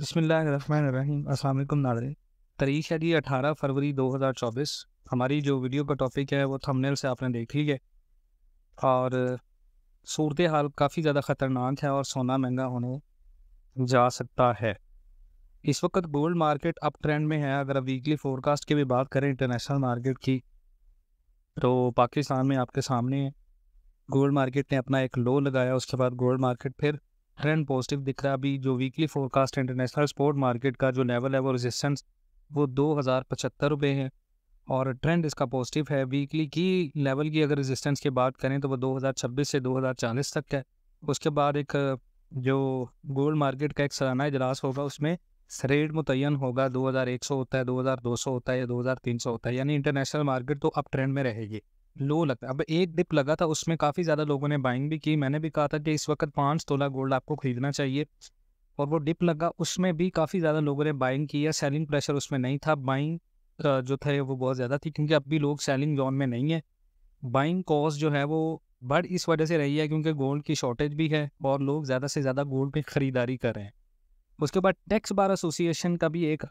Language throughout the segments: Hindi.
बसमीम असल नाजरे तारीख है जी अठारह फरवरी 2024 हमारी जो वीडियो का टॉपिक है वो थंबनेल से आपने देख ली है और सूरत हाल काफ़ी ज़्यादा ख़तरनाक है और सोना महंगा होने जा सकता है इस वक्त गोल्ड मार्केट अप ट्रेंड में है अगर आप वीकली फोरकास्ट की भी बात करें इंटरनेशनल मार्केट की तो पाकिस्तान में आपके सामने गोल्ड मार्केट ने अपना एक लो लगाया उसके बाद गोल्ड मार्केट फिर ट्रेंड पॉजिटिव दिख रहा है अभी जो weekly forecast international sport market का जो लेवल है वो रेजिस्टेंस वो दो हज़ार पचहत्तर रुपये है और ट्रेंड इसका पॉजिटिव है वीकली की लेवल की अगर रेजिस्टेंस की बात करें तो वो छब्बीस से दो हज़ार चालीस तक है उसके बाद एक जो गोल्ड मार्केट का एक सालाना इजलास होगा उसमें रेट मुतन होगा दो हज़ार एक सौ होता है दो दो हज़ार सौ होता है या सौ होता है यानी इंटरनेशनल मार्केट तो अब ट्रेंड में रहेगी लो लगता है अब एक डिप लगा था उसमें काफ़ी ज़्यादा लोगों ने बाइंग भी की मैंने भी कहा था कि इस वक्त पाँच तोला गोल्ड आपको खरीदना चाहिए और वो डिप लगा उसमें भी काफ़ी ज़्यादा लोगों ने बाइंग की है सेलिंग प्रेशर उसमें नहीं था बाइंग जो थे वो बहुत ज़्यादा थी क्योंकि अब भी लोग सेलिंग जोन में नहीं है बाइंग कॉस्ट जो है वो बढ़ इस वजह से रही है क्योंकि गोल्ड की शॉर्टेज भी है और लोग ज़्यादा से ज़्यादा गोल्ड में ख़रीदारी कर रहे हैं उसके बाद टैक्स बार एसोसिएशन का भी एक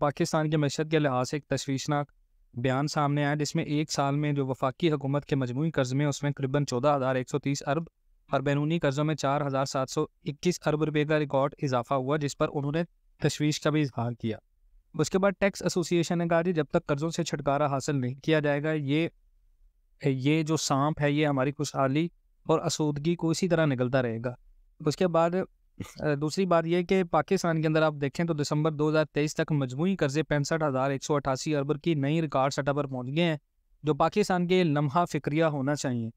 पाकिस्तान के मैशत के लिहाज से एक तशवीशनाक बयान सामने आया जिसमें एक साल में जो वफाकी हुकूमत के मजमू कर्ज में उसमें करीबन चौदह हज़ार एक सौ तीस अरब और बैरूनी कर्जों में चार हज़ार सात सौ इक्कीस अरब रुपये का रिकॉर्ड इजाफा हुआ जिस पर उन्होंने तशवीश का भी इजहार किया उसके बाद टैक्स एसोसिएशन ने कहा कि जब तक कर्ज़ों से छुटकारा हासिल नहीं किया जाएगा ये ये जो सांप है ये हमारी खुशहाली और आसूदगी को इसी तरह निकलता रहेगा उसके बाद दूसरी बात यह कि पाकिस्तान के अंदर आप देखें तो दिसंबर 2023 तक मजमू कर्जे पैंसठ हज़ार एक सौ अठासी अरब की नई रिकॉर्ड सटा पर पहुँच गए हैं जो पाकिस्तान के लम्हा फिक्रिया होना चाहिए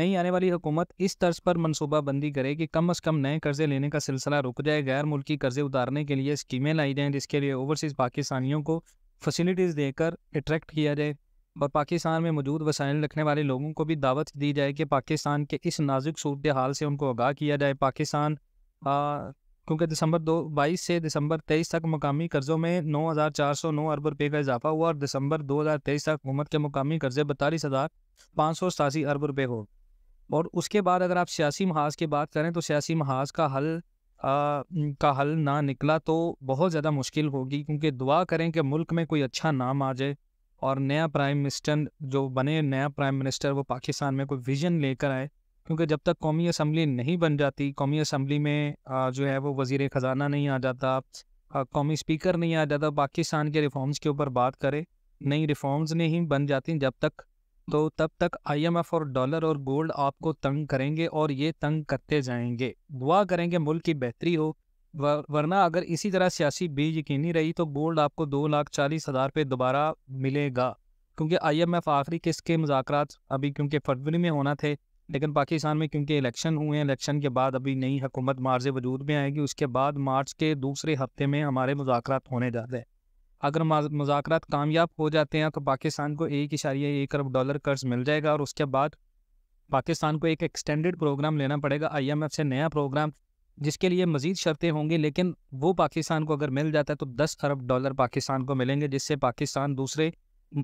नई आने वाली हुकूमत इस तर्ज पर मनसूबाबंदी करे कि कम अज़ कम नए कर्जे लेने का सिलसिला रुक जाए गैर मुल्की कर्जे उतारने के लिए स्कीमें लाई जाएँ जिसके लिए ओवरसीज़ पाकिस्तानियों को फैसिलिटीज़ देकर अट्रैक्ट किया जाए और पाकिस्तान में मौजूद वसाइल रखने वाले लोगों को भी दावत दी जाए कि पाकिस्तान के इस नाजुक सूरत हाल से उनको आगाह किया जाए पाकिस्तान क्योंकि दिसंबर दो बाईस से दिसंबर तेईस तक मकामी कर्ज़ों में नौ हज़ार चार सौ नौ अरब रुपये का इजाफा हुआ और दिसंबर दो हज़ार तेईस तक हुकूमत के मकामी कर्ज़े बतालीस हज़ार पाँच सौ सतासी अरब रुपये हो और उसके बाद अगर आप सियासी महाज की बात करें तो सियासी महाज का हल आ, का हल ना निकला तो बहुत ज़्यादा मुश्किल होगी क्योंकि दुआ करें कि मुल्क में कोई अच्छा नाम आ जाए और नया प्राइम मिनिस्टर जो बने नया प्राइम मिनिस्टर वो पाकिस्तान में कोई विजन लेकर आए क्योंकि जब तक कौमी असम्बली नहीं बन जाती कौमी असम्बली में जो है वो वजीर ख़जाना नहीं आ जाता कौमी स्पीकर नहीं आ जाता पाकिस्तान के रिफॉर्म्स के ऊपर बात करें नई रिफॉर्म्स नहीं बन जाती जब तक तो तब तक आईएमएफ और डॉलर और गोल्ड आपको तंग करेंगे और ये तंग करते जाएंगे दुआ करेंगे मुल्क की बेहतरी हो वरना अगर इसी तरह सियासी यकीनी रही तो गोल्ड आपको दो लाख चालीस हज़ार पे दोबारा मिलेगा क्योंकि आईएमएफ आखिरी किस्त के मुजाकर अभी क्योंकि फरवरी में होना थे लेकिन पाकिस्तान में क्योंकि इलेक्शन हुए हैं इलेक्शन के बाद अभी नई हुकूमत मार्ज वजूद में आएगी उसके बाद मार्च के दूसरे हफ्ते में हमारे मुजाकर होने जा रहे हैं अगर मुजाकर कामयाब हो जाते हैं तो पाकिस्तान को एक इशारिया एक अरब डॉलर कर्ज मिल जाएगा और उसके बाद पाकिस्तान को एक एक्सटेंडेड प्रोग्राम लेना पड़ेगा आईएमएफ से नया प्रोग्राम जिसके लिए मजीद शर्तें होंगी लेकिन वो पाकिस्तान को अगर मिल जाता है तो दस अरब डॉलर पाकिस्तान को मिलेंगे जिससे पाकिस्तान दूसरे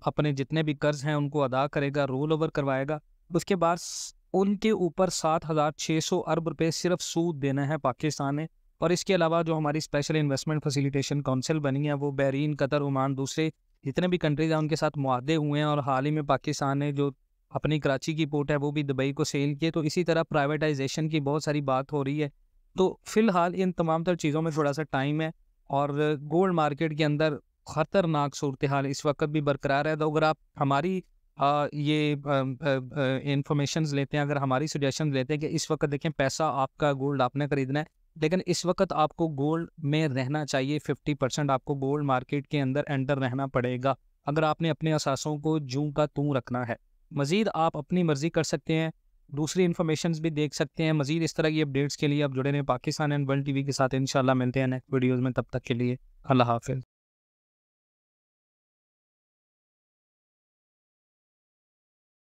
अपने जितने भी कर्ज हैं उनको अदा करेगा रोल ओवर करवाएगा उसके बाद उनके ऊपर सात हज़ार छः सौ अरब रुपये सिर्फ सूद देना है पाकिस्तान ने और इसके अलावा जो हमारी स्पेशल इन्वेस्टमेंट फैसिलिटेशन काउंसिल बनी है वो बहरीन कतर ओमान दूसरे जितने भी कंट्रीज़ हैं उनके साथ मुहदे हुए हैं और हाल ही में पाकिस्तान ने जो अपनी कराची की पोर्ट है वो भी दुबई को सेल किए तो इसी तरह प्राइवेटाइजेशन की बहुत सारी बात हो रही है तो फ़िलहाल इन तमाम तर चीज़ों में थोड़ा सा टाइम है और गोल्ड मार्केट के अंदर ख़तरनाक सूरत हाल इस वक्त भी बरकरार है तो अगर आप हमारी आ, ये इंफॉर्मेशन लेते हैं अगर हमारी सजेशन लेते हैं कि इस वक्त देखें पैसा आपका गोल्ड आपने खरीदना है लेकिन इस वक्त आपको गोल्ड में रहना चाहिए फिफ्टी परसेंट आपको गोल्ड मार्केट के अंदर एंटर रहना पड़ेगा अगर आपने अपने असासों को जू का तू रखना है मज़ीद आप अपनी मर्ज़ी कर सकते हैं दूसरी इन्फॉर्मेशन भी देख सकते हैं मज़ीद इस तरह की अपडेट्स के लिए आप जुड़े रहें पाकिस्तान एंड वर्ल्ड वी के साथ इन मिलते हैं नेक्स्ट वीडियोज़ में तब तक के लिए अल्लाह हाफिज़